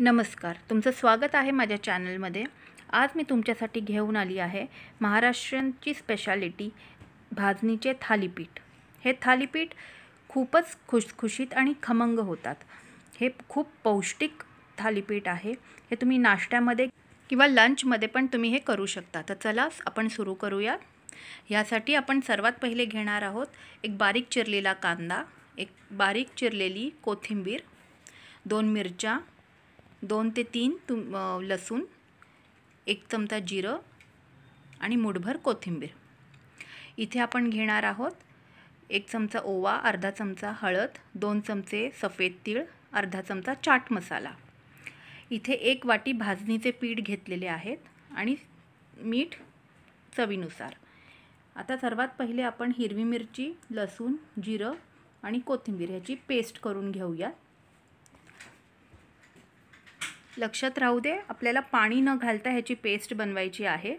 नमस्कार तुमचं स्वागत आहे माझ्या चॅनलमध्ये आज मी तुमच्यासाठी घेऊन आली आहे महाराष्ट्रांची स्पेशालिटी भाजणीचे थालीपीठ हे थालीपीठ खूपच खुशखुशीत आणि खमंग होतात हे खूप पौष्टिक थालीपीठ आहे हे तुम्ही नाश्त्यामध्ये किंवा लंचमध्ये पण तुम्ही हे करू शकता तर चला आपण सुरू करूया यासाठी आपण सर्वात पहिले घेणार आहोत एक बारीक चिरलेला कांदा एक बारीक चिरलेली कोथिंबीर दोन मिरच्या दोन ते तीन तुम लसूण एक चमचा जिरं आणि मुठभर कोथिंबीर इथे आपण घेणार आहोत एक चमचा ओवा अर्धा चमचा हळद दोन चमचे सफेद तीळ अर्धा चमचा चाट मसाला इथे एक वाटी भाजणीचे पीठ घेतलेले आहेत आणि मीठ चवीनुसार आता सर्वात पहिले आपण हिरवी मिरची लसूण जिरं आणि कोथिंबीर ह्याची पेस्ट करून घेऊयात लक्षात राहू दे आपल्याला पाणी न घालता ह्याची पेस्ट बनवायची आहे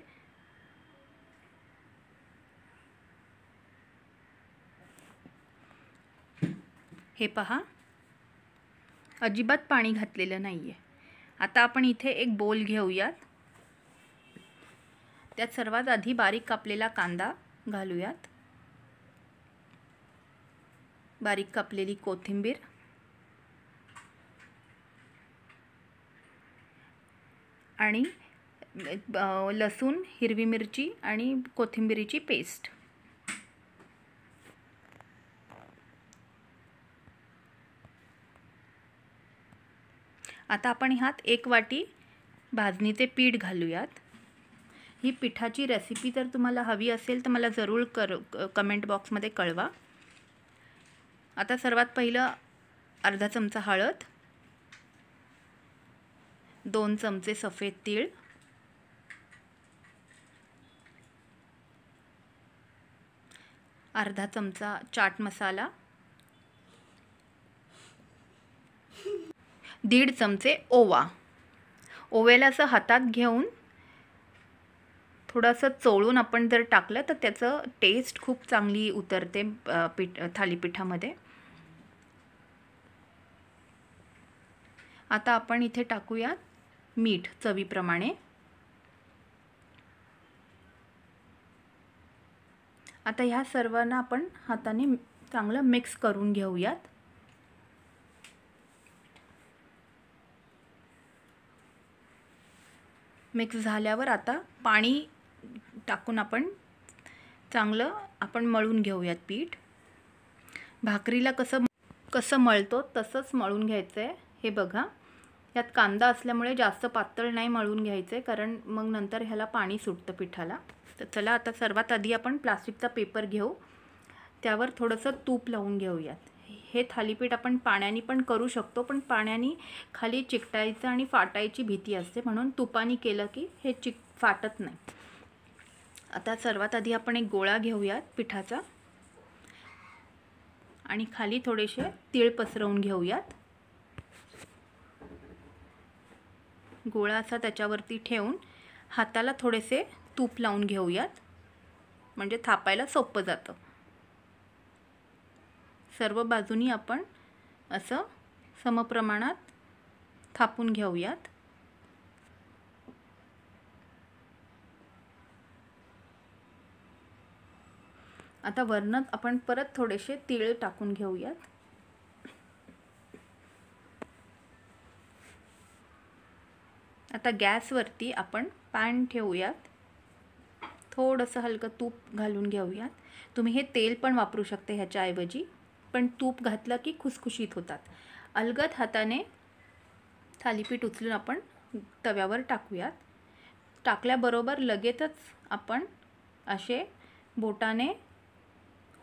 हे पहा अजिबात पाणी घातलेलं नाही आहे आता आपण इथे एक बोल घेऊयात त्यात सर्वात आधी बारीक कापलेला कांदा घालूयात बारीक कापलेली कोथिंबीर आणि लसूण हिरवी मिरची आणि कोथिंबिरीची पेस्ट आता आपण ह्यात एक वाटी भाजणीचे पीठ घालूयात ही पिठाची रेसिपी जर तुम्हाला हवी असेल तर मला जरूर कर कमेंट बॉक्समध्ये कळवा आता सर्वात पहिलं अर्धा चमचा हळद दोन चमचे सफेद तीळ अर्धा चमचा चाट मसाला दीड चमचे ओवा ओव्याला असं हातात घेऊन थोडंसं चोळून आपण जर टाकलं तर त्याचं टेस्ट खूप चांगली उतरते पीठ थालीपीठामध्ये आता आपण इथे टाकूयात मीठ चवीप्रमाणे आता ह्या सर्वांना आपण हाताने चांगलं मिक्स करून घेऊयात मिक्स झाल्यावर आता पाणी टाकून आपण चांगलं आपण मळून घेऊयात पीठ भाकरीला कसं कसं मळतो तसंच मळून घ्यायचं आहे हे बघा यात कांदा असल्यामुळे जास्त पातळ नाही मळून घ्यायचं आहे कारण मग नंतर ह्याला पाणी सुटतं पिठाला तर चला आता सर्वात आधी आपण प्लास्टिकचा पेपर घेऊ त्यावर थोडंसं तूप लावून घेऊयात हे थालीपीठ आपण पाण्याने पण करू शकतो पण पाण्याने खाली चिकटायचं आणि फाटायची भीती असते म्हणून तुपाने केलं की हे चिक फाटत नाही आता सर्वात आधी आपण एक गोळा घेऊयात पिठाचा आणि खाली थोडेसे तीळ पसरवून घेऊयात गोळा असा त्याच्यावरती ठेवून हाताला थोडेसे तूप लावून घेऊयात म्हणजे थापायला सोपं जातं सर्व बाजूनी आपण असं समप्रमाणात थापून घेऊयात आता वरणात आपण परत थोडेसे तीळ टाकून घेऊयात आता गॅसवरती आपण पॅन ठेवूयात थोडंसं हलकं तूप घालून घेऊयात तुम्ही हे तेल पण वापरू शकते ह्याच्याऐवजी पण तूप घातलं की खुसखुशीत होतात अलगद हाताने थालीपीठ उचलून आपण तव्यावर टाकूयात टाकल्याबरोबर लगेचच आपण असे बोटाने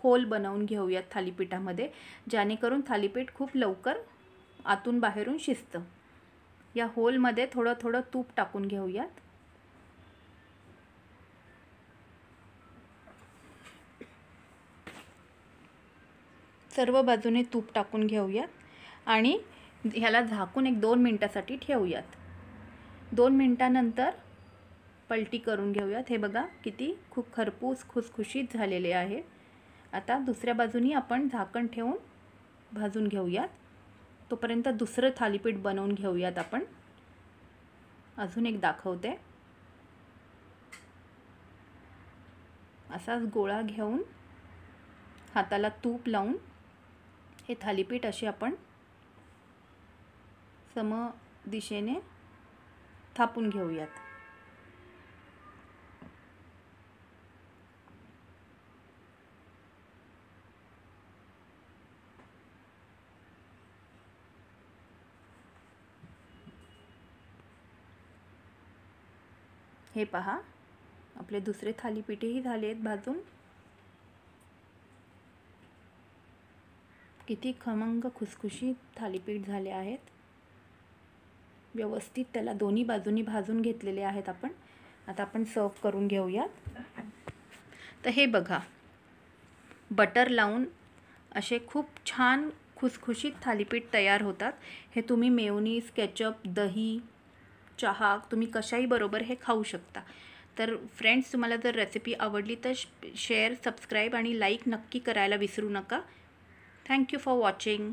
होल बनवून घेऊयात थालीपीठामध्ये जेणेकरून थालीपीठ खूप लवकर आतून बाहेरून शिजतं या होलमध्ये थोडं थोडं तूप टाकून घेऊयात सर्व बाजूने तूप टाकून घेऊयात आणि ह्याला झाकून एक दोन मिनटासाठी ठेवूयात दोन मिनटानंतर पलटी करून घेऊयात हे बघा किती खूप खरपूस खुसखुशीत झालेले आहे आता दुसऱ्या बाजूनी आपण झाकण ठेवून भाजून घेऊयात तोपर्यंत दुसरं थालीपीठ बनवून घेऊयात आपण अजून एक दाखवते असाच गोळा घेऊन हाताला तूप लावून हे थालीपीठ असे आपण सम दिशेने थापून घेऊयात हे पहा आपले दुसरे थालीपीठेही झाले आहेत भाजून किती खमंग खुसखुशी थालीपीठ झाले आहेत व्यवस्थित त्याला दोन्ही बाजूनी भाजून घेतलेले आहेत आपण आता आपण सर्व करून घेऊयात तर हे बघा बटर लावून असे खूप छान खुसखुशीत थालीपीठ तयार होतात हे तुम्ही मेवनीस केचप दही चहा तुम्ही कशाही बरोबर हे खाऊ शकता तर फ्रेंड्स तुम्हाला जर रेसिपी आवडली तर शेअर सबस्क्राईब आणि लाईक नक्की करायला विसरू नका थँक्यू फॉर वॉचिंग